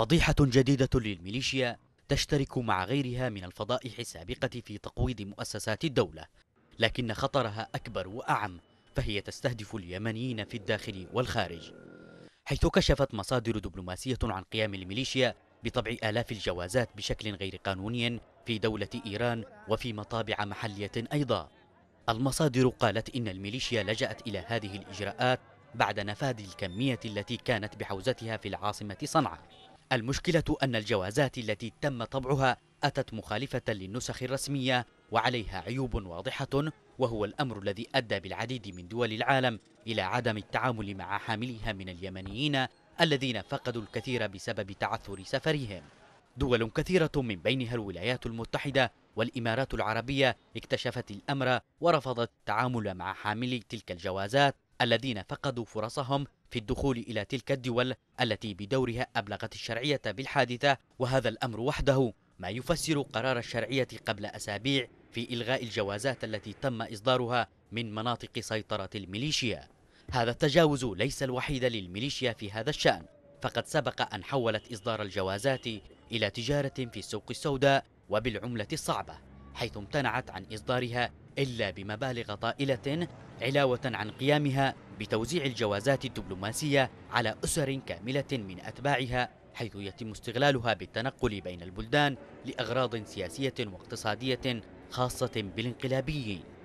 فضيحة جديدة للميليشيا تشترك مع غيرها من الفضائح السابقة في تقويض مؤسسات الدولة لكن خطرها أكبر وأعم فهي تستهدف اليمنيين في الداخل والخارج حيث كشفت مصادر دبلوماسية عن قيام الميليشيا بطبع آلاف الجوازات بشكل غير قانوني في دولة إيران وفي مطابع محلية أيضا المصادر قالت إن الميليشيا لجأت إلى هذه الإجراءات بعد نفاذ الكمية التي كانت بحوزتها في العاصمة صنعاء المشكلة أن الجوازات التي تم طبعها أتت مخالفة للنسخ الرسمية وعليها عيوب واضحة وهو الأمر الذي أدى بالعديد من دول العالم إلى عدم التعامل مع حاملها من اليمنيين الذين فقدوا الكثير بسبب تعثر سفرهم دول كثيرة من بينها الولايات المتحدة والإمارات العربية اكتشفت الأمر ورفضت التعامل مع حاملي تلك الجوازات الذين فقدوا فرصهم في الدخول إلى تلك الدول التي بدورها أبلغت الشرعية بالحادثة وهذا الأمر وحده ما يفسر قرار الشرعية قبل أسابيع في إلغاء الجوازات التي تم إصدارها من مناطق سيطرة الميليشيا هذا التجاوز ليس الوحيد للميليشيا في هذا الشأن فقد سبق أن حولت إصدار الجوازات إلى تجارة في السوق السوداء وبالعملة الصعبة حيث امتنعت عن إصدارها إلا بمبالغ طائلة علاوة عن قيامها بتوزيع الجوازات الدبلوماسية على أسر كاملة من أتباعها حيث يتم استغلالها بالتنقل بين البلدان لأغراض سياسية واقتصادية خاصة بالانقلابيين